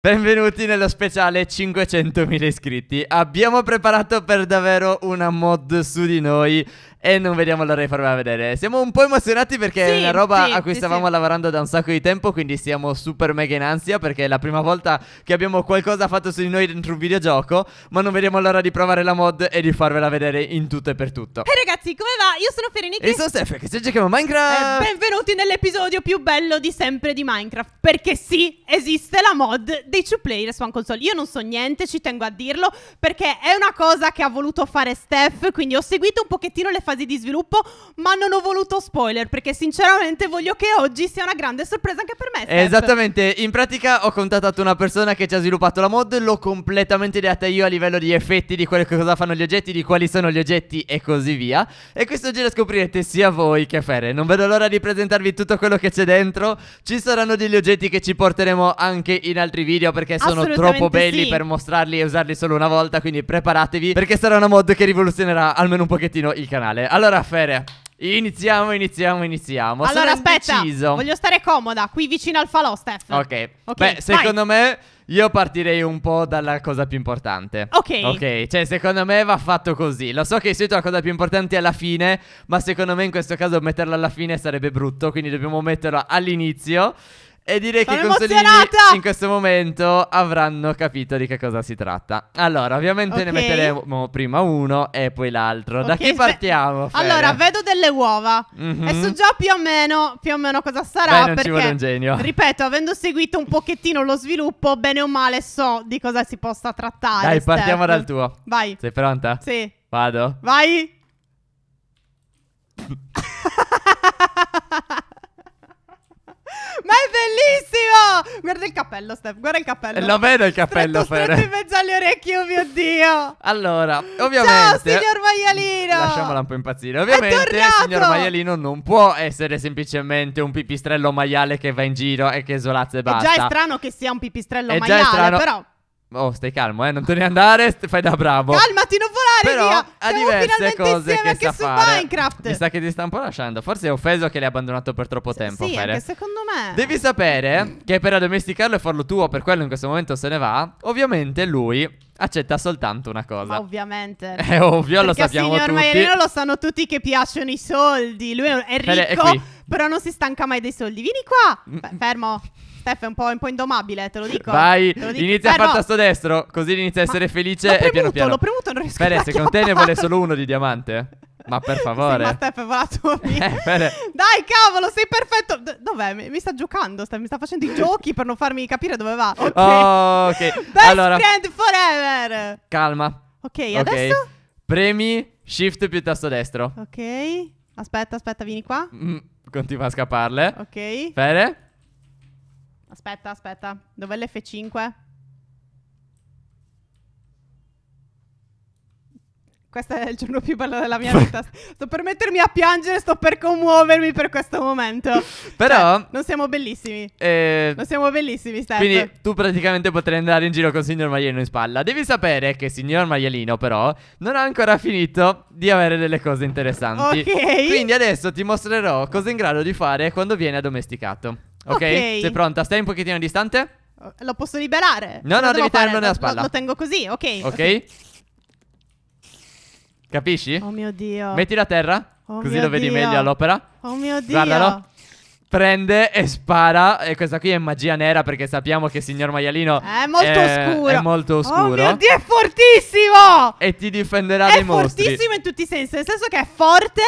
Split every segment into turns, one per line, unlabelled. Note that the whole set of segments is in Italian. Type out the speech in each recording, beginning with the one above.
Benvenuti nello speciale 500.000 iscritti. Abbiamo preparato per davvero una mod su di noi e non vediamo l'ora di farvela vedere. Siamo un po' emozionati perché sì, è una roba sì, a cui sì, stavamo lavorando da un sacco di tempo. Quindi siamo super mega in ansia perché è la prima volta che abbiamo qualcosa fatto su di noi dentro un videogioco. Ma non vediamo l'ora di provare la mod e di farvela vedere in tutto e per tutto. E hey
ragazzi, come va? Io sono Fereniki. E sono Steph, che ci giochiamo Minecraft. E benvenuti nell'episodio più bello di sempre di Minecraft. Perché sì, esiste la mod dei 2 player su One Console. Io non so niente, ci tengo a dirlo perché è una cosa che ha voluto fare Steph. Quindi ho seguito un pochettino le fase di sviluppo, ma non ho voluto spoiler perché sinceramente voglio che oggi sia una grande sorpresa anche per me. Steph. Esattamente,
in pratica ho contattato una persona che ci ha sviluppato la mod, l'ho completamente ideata io a livello di effetti, di quello che cosa fanno gli oggetti, di quali sono gli oggetti e così via. E questo giro scoprirete sia voi che Fere. Non vedo l'ora di presentarvi tutto quello che c'è dentro. Ci saranno degli oggetti che ci porteremo anche in altri video perché sono troppo belli sì. per mostrarli e usarli solo una volta, quindi preparatevi perché sarà una mod che rivoluzionerà almeno un pochettino il canale male. Allora, Fere, Iniziamo, iniziamo, iniziamo. Allora, Sono aspetta, deciso. voglio
stare comoda qui vicino al falò, Steph. Ok.
okay Beh, vai. secondo me io partirei un po' dalla cosa più importante. Ok. Ok, cioè secondo me va fatto così. Lo so che di solito la cosa più importante è alla fine, ma secondo me in questo caso metterla alla fine sarebbe brutto, quindi dobbiamo metterla all'inizio. E direi Sono che i consolini in questo momento avranno capito di che cosa si tratta. Allora, ovviamente okay. ne metteremo prima uno e poi l'altro. Okay, da chi partiamo? Fede? Allora, vedo
delle uova mm -hmm. e so già più o meno, più o meno cosa sarà. Beh, non perché, ci vuole un genio. Ripeto, avendo seguito un pochettino lo sviluppo, bene o male so di cosa si possa trattare. Dai, Steph. partiamo dal tuo. Vai. Sei pronta? Sì. Vado. Vai. bellissimo! Guarda il cappello, Steph, guarda il cappello. Eh, lo
vedo il cappello, Stretto, stretto in
mezzo alle orecchie, oh mio Dio! Allora, ovviamente... Ciao, signor Maialino! Lasciamola
un po' impazzire. Ovviamente, il signor Maialino non può essere semplicemente un pipistrello maiale che va in giro e che solazza e basta. È già strano
che sia un pipistrello è maiale, però...
Oh, stai calmo, eh, non te ne andare, fai da bravo. Calmati, non
volare Però, via.
Ha diverse cose insieme anche su fare. Minecraft. Mi sa che ti sta un po' lasciando. Forse è offeso che l'hai abbandonato per troppo tempo. Sì, Fere. anche secondo me. Devi sapere che per addomesticarlo e farlo tuo, per quello in questo momento se ne va. Ovviamente lui accetta soltanto una cosa. Ma
ovviamente. È ovvio, Perché lo sappiamo tutti. signor tutti. Maialino lo sanno tutti che piacciono i soldi. Lui è ricco, Fede, è però non si stanca mai dei soldi. Vieni qua. F mm. fermo. Steph è un po', un po', indomabile, te lo dico. Vai, lo dico. inizia a eh, fare tasto
destro, così inizia a essere ma felice premuto, e piano piano. L'ho premuto, non riesco Fere, a secondo te ne vuole solo uno di diamante? Ma per favore. Sì, ma Steph, volato via. Eh,
Dai, cavolo, sei perfetto. D dov'è? Mi, mi, sta giocando, sta, mi sta facendo i giochi per non farmi capire dove va. Ok. Oh,
ok. Best allora,
friend forever. Calma. Ok, adesso? Okay.
Premi shift più tasto destro.
Ok. Aspetta, aspetta, vieni qua.
Mm, continua a scapparle. Ok. Fere.
Aspetta, aspetta. Dov'è l'F5? Questo è il giorno più bello della mia vita. sto per mettermi a piangere, sto per commuovermi per questo momento. Però... Cioè, non siamo bellissimi.
Eh, non
siamo bellissimi, Steph. Quindi
tu praticamente potrai andare in giro con Signor Maialino in spalla. Devi sapere che Signor Maialino, però, non ha ancora finito di avere delle cose interessanti. Ok. Quindi adesso ti mostrerò cosa è in grado di fare quando viene addomesticato. Okay? ok? Sei pronta? Stai un pochettino distante.
Eh, lo posso liberare? No, no, devi tenerlo nella spalla. Lo, lo, tengo così, ok. Ok. okay.
Capisci? Oh mio Dio. Metti la terra, oh così lo vedi Dio. meglio all'opera. Oh mio Dio. Guardalo. Prende e spara. E questa qui è magia nera perché sappiamo che il signor maialino è molto è, oscuro. È molto oh oscuro. Oh mio Dio,
è fortissimo!
E ti difenderà è dai mostri. È fortissimo
in tutti i sensi, nel senso che è forte,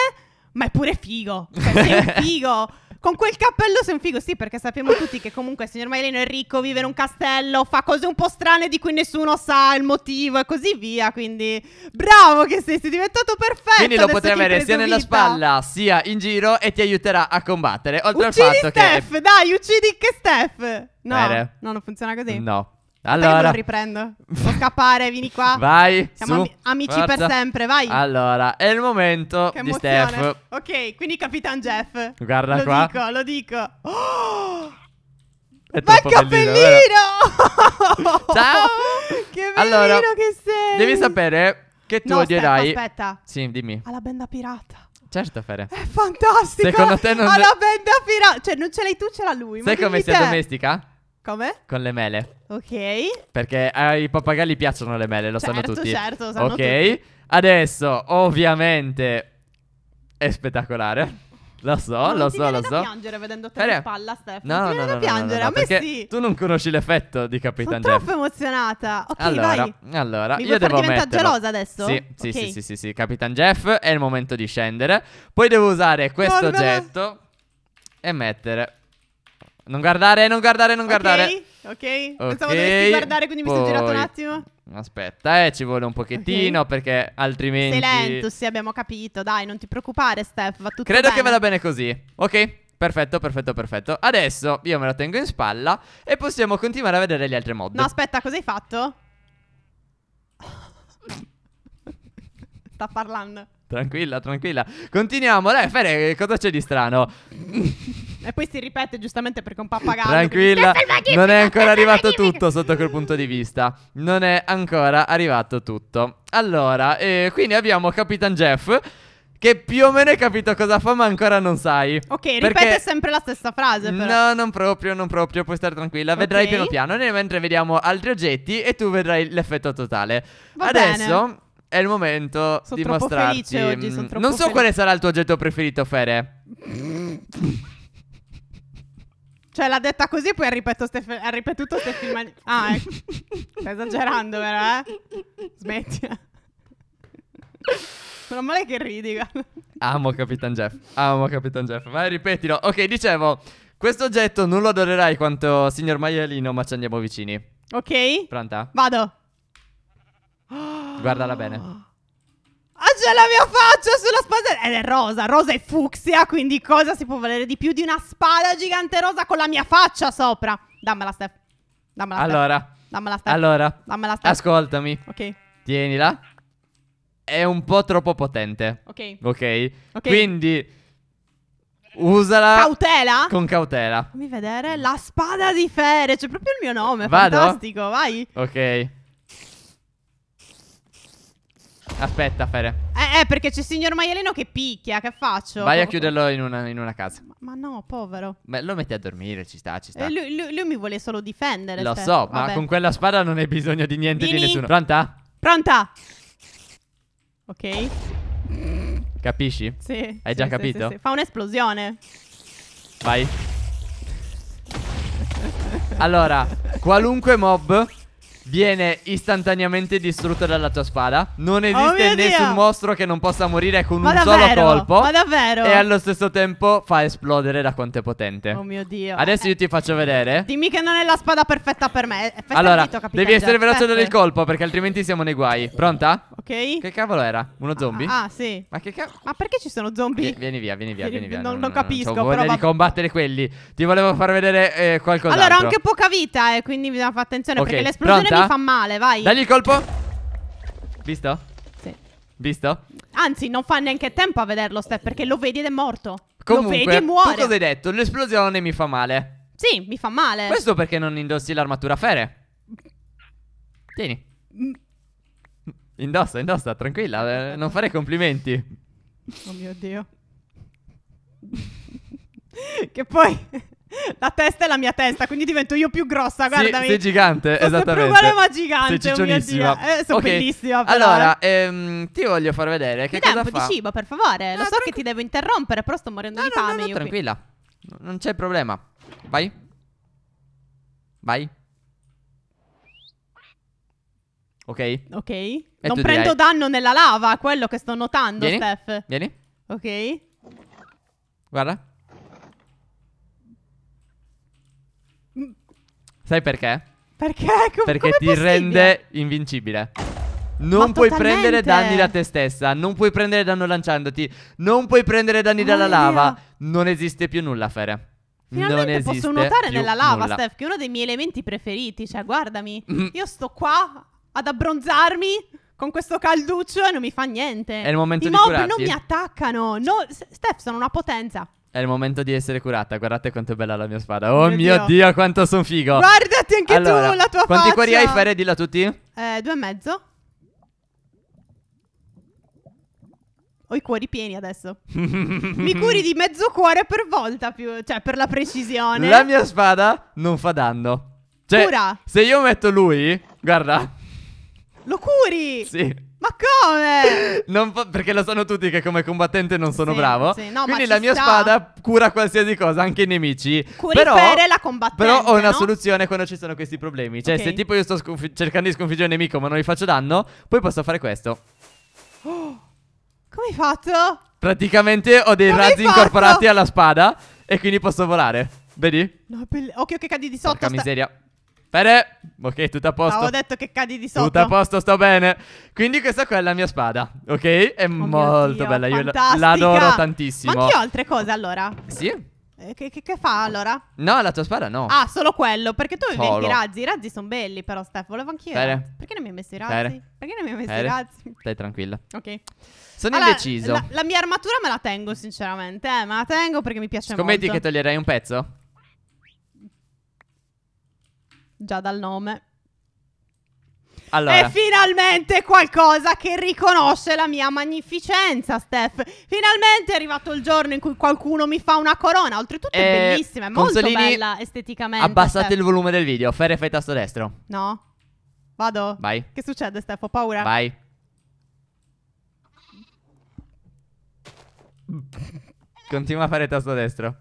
ma è pure figo. Cioè, sei un figo. Con quel cappello sei un figo, sì, perché sappiamo tutti che comunque il signor Maileno è ricco, vive in un castello, fa cose un po' strane di cui nessuno sa il motivo e così via. Quindi bravo che sei, sei diventato perfetto. Quindi lo potrai avere sia nella vita. spalla
sia in giro e ti aiuterà a combattere. Oltre uccidi al fatto Steph, che... Steph,
dai, uccidi che Steph. No, no, non funziona così.
No. Allora, Dai, non
riprendo. Può scappare, vieni qua. Vai. Siamo su, amici forza. per sempre, vai.
Allora, è il momento che di Steph.
Ok, quindi Capitan Jeff. Guarda lo qua. Lo dico, lo dico. Oh!
È Ma il cappellino!
Bellino, Ciao! che bellino allora, che sei! Devi
sapere che tu no, odierai. Steph, aspetta. Sì, dimmi.
Alla benda pirata.
Certo, Fere. È fantastico. Secondo te non. Alla
benda pirata. Cioè, non ce l'hai tu, ce l'ha lui. Sai come si
domestica? Come? Con le mele.
Ok.
Perché ai pappagalli piacciono le mele, lo certo, sanno tutti. Certo, lo sanno Ok. Tutti. Adesso, ovviamente, è spettacolare. Lo so, non lo so, lo so. Non
piangere vedendo te in palla, Stefano. No, non no, no, no, piangere, no, no, a me sì.
Tu non conosci l'effetto di Capitan Sono Jeff.
Sono troppo emozionata. Ok, allora, vai. Allora, Mi io devo metterlo. diventare gelosa adesso? Sì, sì, okay. sì, sì, sì, sì,
Capitan Jeff, è il momento di scendere. Poi devo usare questo Volvere. oggetto e mettere non guardare, non guardare, non guardare. Ok,
ok. Pensavo okay, dovessi guardare, quindi poi... mi sono girato un attimo.
Aspetta, eh, ci vuole un pochettino okay. perché altrimenti... Sei lento, sì,
abbiamo capito. Dai, non ti preoccupare, Steph, va tutto Credo bene. che vada
bene così. Ok, Perfetto, perfetto, perfetto. Adesso io me la tengo in spalla e possiamo continuare a vedere gli altri mod. No,
aspetta, cosa hai fatto? Sta parlando.
Tranquilla, tranquilla. Continuiamo. Dai, Fede, cosa c'è di strano?
E poi si ripete giustamente perché è un pappagallo. Tranquilla, non è ancora arrivato tutto
sotto quel punto di vista. Non è ancora arrivato tutto. Allora, eh, quindi abbiamo Capitan Jeff. Che più o meno hai capito cosa fa, ma ancora non sai. Ok, ripete perché...
sempre la stessa frase. Però. No, non
proprio, non proprio, puoi stare tranquilla. Okay. Vedrai piano piano. Nel mentre vediamo altri oggetti e tu vedrai l'effetto totale. Va Adesso. Bene. È il momento sono di mostrarti. Oggi, sono mm, non so felice. quale sarà il tuo oggetto preferito, Fere.
Cioè, l'ha detta così, poi ha, ripetuto ste, ha ripetuto ste filmag- Ah, è- ecco. Stai esagerando, vero? Eh? Smettila. Meno male che ridi.
Amo Capitan Jeff. Amo Capitan Jeff. Vai, ripetilo. Ok, dicevo. Questo oggetto non lo adorerai quanto signor maialino, ma ci andiamo vicini. Ok. Pronta?
Vado. Guardala bene. Ah, c'è la mia faccia sulla spada. Ed è rosa, rosa e fucsia, quindi cosa si può valere di più di una spada gigante rosa con la mia faccia sopra? Dammela, Steph. Dammela, Steph. Allora. Dammela, Steph.
Allora. Dammela, Steph. Ascoltami. Ok. Tienila. È un po' troppo potente. Ok. Ok. okay. Quindi... Usala cautela? con cautela.
Fammi vedere la spada di Fere, c'è proprio il mio nome, Vado? fantastico, vai.
Ok. Aspetta, Fere.
Eh, eh, perché c'è il signor maialino che picchia, che faccio? Vai a
chiuderlo in una, in una casa. Ma,
ma, no, povero.
Beh, lo metti a dormire, ci sta, ci sta. Eh,
lui, lui, lui, mi vuole solo difendere. Lo so, Vabbè. ma con quella
spada non hai bisogno di niente Vieni. di nessuno. Pronta?
Pronta! Ok.
Capisci? Sì. Hai sì, già sì, capito? Sì,
Fa un'esplosione.
Vai. allora, qualunque mob viene istantaneamente distrutto dalla tua spada. Non oh esiste oh nessun Dio. mostro che non possa morire con ma un davvero? solo colpo. Ma davvero? E allo stesso tempo fa esplodere da quanto è potente. Oh mio Dio. Adesso io ti faccio vedere.
Dimmi che non è la spada perfetta per me. È allora, dito, devi essere veloce del
colpo perché altrimenti siamo nei guai. Pronta? Che cavolo era? Uno zombie? Ah, ah
sì. Ma che cavolo? Ma perché ci sono
zombie? Vieni via, vieni via, vieni via. Non, non, non capisco. Non voglia di combattere quelli. Ti volevo far vedere eh, qualcosa. Allora, ho anche
poca vita, eh, quindi bisogna fare attenzione okay. perché l'esplosione Pronta? mi fa male, vai. Dagli il colpo.
Visto? Sì. Visto?
Anzi, non fa neanche tempo a vederlo, Steph, perché lo vedi ed è morto. Comunque, lo vedi e muore. Tu cosa hai
detto? L'esplosione mi fa male.
Sì, mi fa male. Questo
perché non indossi l'armatura fere. Tieni. Mm. Indossa, indossa, tranquilla, eh, non fare complimenti.
Oh mio Dio. che poi la testa è la mia testa, quindi divento io più grossa, guardami. Sì, sei
gigante, Sono esattamente. uguale ma gigante, oh sei mio Dio. eh, sono okay. bellissima però. Allora, ehm, ti voglio far vedere che Mi cosa fa. di cibo,
per favore. No, Lo so tranqu... che ti devo interrompere, però sto morendo no, di no, fame no, no, tranquilla.
Qui. Non c'è problema. Vai. Vai. Ok? Ok. E non prendo dirai...
danno nella lava, quello che sto notando, Vieni? Steph. Vieni. Ok.
Guarda. Sai perché?
Perché? Com perché ti possibile? rende
invincibile. Non Ma puoi totalmente. prendere danni da te stessa, non puoi prendere danno lanciandoti, non puoi prendere danni dalla Maria. lava. Non esiste più nulla, Fere. Finalmente non posso nuotare nella lava, nulla. Steph,
che è uno dei miei elementi preferiti. Cioè, guardami, mm. io sto qua ad abbronzarmi con questo calduccio e non mi fa niente. È il momento I di mob curarti. non mi attaccano. No, Steph, sono una potenza.
È il momento di essere curata. Guardate quanto è bella la mia spada. Oh, oh mio, mio dio. dio. quanto sono figo. Guardati anche allora, tu la tua quanti faccia. Quanti cuori hai, Fere? Dillo a tutti.
Eh, due e mezzo. Ho i cuori pieni adesso.
Mi curi di
mezzo cuore per volta più, cioè per la precisione. La mia
spada non fa danno. Cioè, Cura. se io metto lui, guarda,
lo curi? Sì. Ma come? Non fa-
perché lo sanno tutti che come combattente non sono Sì, bravo. sì, no,
Quindi ci la mia sta. spada
cura qualsiasi cosa, anche i nemici. Curifere la combattente, Però ho una no? soluzione quando ci sono questi problemi. Cioè, Ok. se tipo io sto sconfi- cercando di sconfiggere un nemico ma non gli faccio danno, poi posso fare questo.
Come hai fatto?
Praticamente ho dei Come razzi incorporati alla spada e quindi posso volare. Vedi?
No, è occhio che cadi di sotto. Porca sta- miseria.
Bene, ok, tutto a posto. Avevo detto che cadi di sotto. Tutto a posto, sto bene. Quindi questa qua è la mia spada, ok? È oh molto Dio, bella, io l'adoro tantissimo. Ma anche ho
altre cose allora? Sì. Eh, che, che, che, fa allora?
No, la tua spada no. Ah,
solo quello. Perché tu avevi i razzi. I razzi sono belli, però, Steph. Volevo anch'io. Perché non mi hai messo i razzi? Bene. Perché non mi hai messo Bene. i razzi?
Stai tranquilla. Ok.
Sono allora, indeciso. La, la, mia armatura me la tengo, sinceramente. Eh, me la tengo perché mi piace Scommetti molto. Scommetti che
toglierei un pezzo?
già dal nome. Allora. È finalmente qualcosa che riconosce la mia magnificenza, Steph. Finalmente è arrivato il giorno in cui qualcuno mi fa una corona. Oltretutto eh, è bellissima, è molto bella esteticamente. Abbassate Steph. il volume
del video. Ferre fai tasto destro.
No. Vado. Vai. Che succede, Steph? Ho paura.
Vai. Continua a fare tasto destro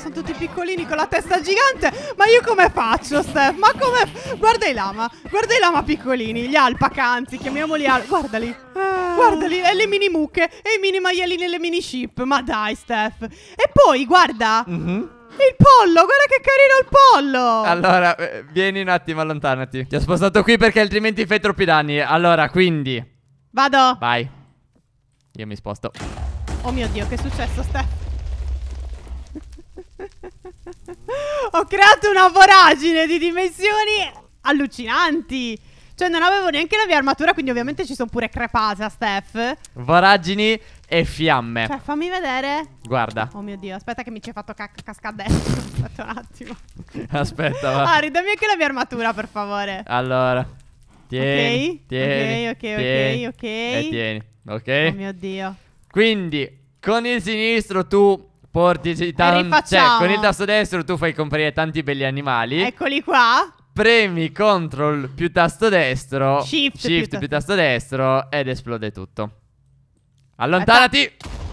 sono tutti piccolini con la testa gigante. Ma io come faccio, Steph? Ma come... Guarda i lama, guarda i lama piccolini, gli alpaca, anzi, chiamiamoli al... Guardali. Ah. Guardali, e le mini mucche, e i mini maialini e le mini ship. Ma dai, Steph. E poi, guarda... Mm -hmm. Il pollo, guarda che carino il pollo Allora,
eh, vieni un attimo, allontanati Ti ho spostato qui perché altrimenti fai troppi danni Allora, quindi Vado Vai Io mi sposto
Oh mio Dio, che è successo, Steph? Ho creato una voragine di dimensioni allucinanti. Cioè, non avevo neanche la mia armatura, quindi ovviamente ci sono pure crepata, Steph.
Voragini e fiamme. Cioè,
fammi vedere. Guarda. Oh mio Dio, aspetta che mi ci hai fatto ca cascare dentro. Aspetta un attimo.
Aspetta, va.
Ah, ridami anche la mia armatura, per favore.
Allora. Tieni. Ok, tieni, ok, ok, tieni, ok. E tieni, ok. Oh mio Dio. Quindi, con il sinistro tu Portici tanti. Cioè, con il tasto destro tu fai comparire tanti belli animali.
Eccoli qua.
Premi control più tasto destro. Shift, shift più, più, tasto destro ed esplode tutto. Allontanati. Atta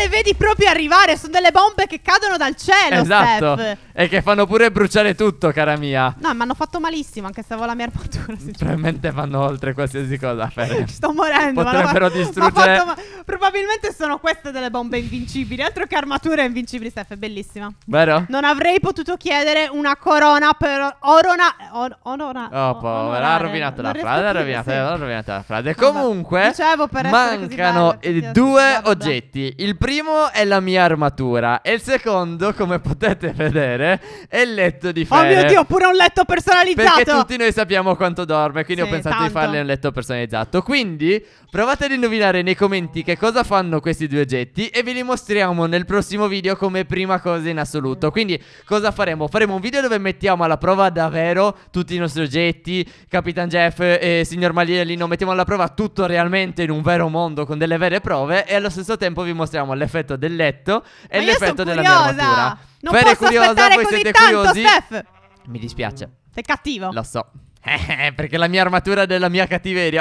le vedi proprio arrivare. Sono delle bombe che cadono dal cielo. Esatto. Steph.
E che fanno pure bruciare tutto, cara mia.
No, mi hanno fatto malissimo. Anche se avevo la mia armatura.
Probabilmente vanno oltre qualsiasi cosa. Sto morendo. Potrebbero ma distruggere. Ma fatto,
ma probabilmente sono queste delle bombe invincibili. Altro che armature invincibili, Steph. È bellissima. Vero? Non avrei potuto chiedere una corona per Orona. Or, orona
oh, povera. Ha rovinato la frase. Ha rovinato la frase. Comunque, dicevo per mancano due oggetti. Il primo primo è la mia armatura e il secondo, come potete vedere, è il letto di Fere. Oh mio Dio, pure
un letto personalizzato! Perché tutti
noi sappiamo quanto dorme, quindi sì, ho pensato tanto. di farle un letto personalizzato. Quindi provate ad indovinare nei commenti che cosa fanno questi due oggetti e ve li mostriamo nel prossimo video come prima cosa in assoluto. Quindi cosa faremo? Faremo un video dove mettiamo alla prova davvero tutti i nostri oggetti, Capitan Jeff e Signor Maliellino, mettiamo alla prova tutto realmente in un vero mondo con delle vere prove e allo stesso tempo vi mostriamo l'effetto del letto e Ma l'effetto della mia armatura. Non Fer è curiosa, voi siete tanto, curiosi? Steph. Mi dispiace. Sei cattivo. Lo so. perché la mia armatura è della mia cattiveria.